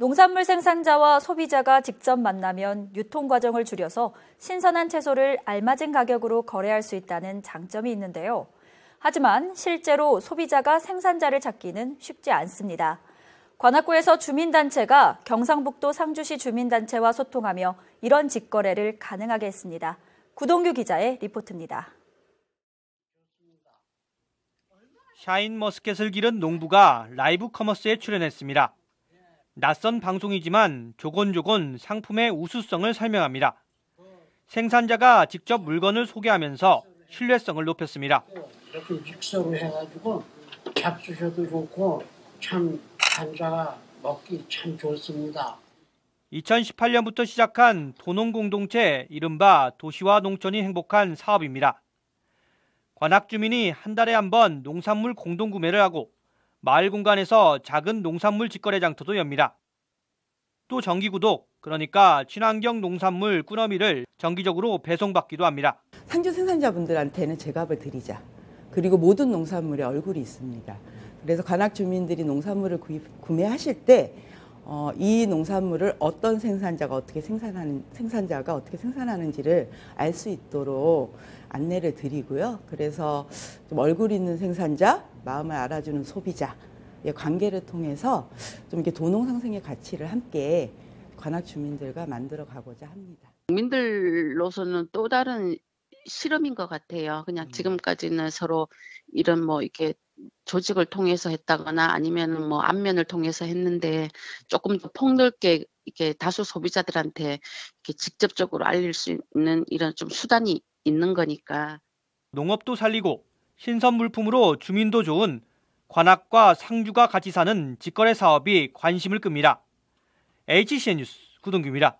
농산물 생산자와 소비자가 직접 만나면 유통 과정을 줄여서 신선한 채소를 알맞은 가격으로 거래할 수 있다는 장점이 있는데요. 하지만 실제로 소비자가 생산자를 찾기는 쉽지 않습니다. 관악구에서 주민단체가 경상북도 상주시 주민단체와 소통하며 이런 직거래를 가능하게 했습니다. 구동규 기자의 리포트입니다. 샤인머스켓을 기른 농부가 라이브 커머스에 출연했습니다. 낯선 방송이지만 조곤조곤 상품의 우수성을 설명합니다. 생산자가 직접 물건을 소개하면서 신뢰성을 높였습니다. 이렇게 육성을 해가지고 잡수셔도 좋고 참 환자가 먹기 참 좋습니다. 2018년부터 시작한 도농공동체 이른바 도시와 농촌이 행복한 사업입니다. 관악 주민이 한 달에 한 번 농산물 공동구매를 하고 마을 공간에서 작은 농산물 직거래 장터도 엽니다. 또 정기구독, 그러니까 친환경 농산물 꾸러미를 정기적으로 배송받기도 합니다. 상주 생산자분들한테는 제값을 드리자. 그리고 모든 농산물에 얼굴이 있습니다. 그래서 관악 주민들이 농산물을 구입, 구매하실 때 어, 이 농산물을 어떤 생산자가 어떻게 생산하는 생산자가 어떻게 생산하는지를 알 수 있도록 안내를 드리고요. 그래서 좀 얼굴 있는 생산자, 마음을 알아주는 소비자의 관계를 통해서 좀 이렇게 도농 상생의 가치를 함께 관악 주민들과 만들어 가고자 합니다. 국민들로서는 또 다른 실험인 것 같아요. 그냥 음. 지금까지는 서로 이런 뭐 이렇게 조직을 통해서 했다거나 아니면 뭐 안면을 통해서 했는데 조금 더 폭넓게 이렇게 다수 소비자들한테 이렇게 직접적으로 알릴 수 있는 이런 좀 수단이 있는 거니까 농업도 살리고 신선 물품으로 주민도 좋은 관악과 상주가 같이 사는 직거래 사업이 관심을 끕니다. HCN 뉴스 구동규입니다.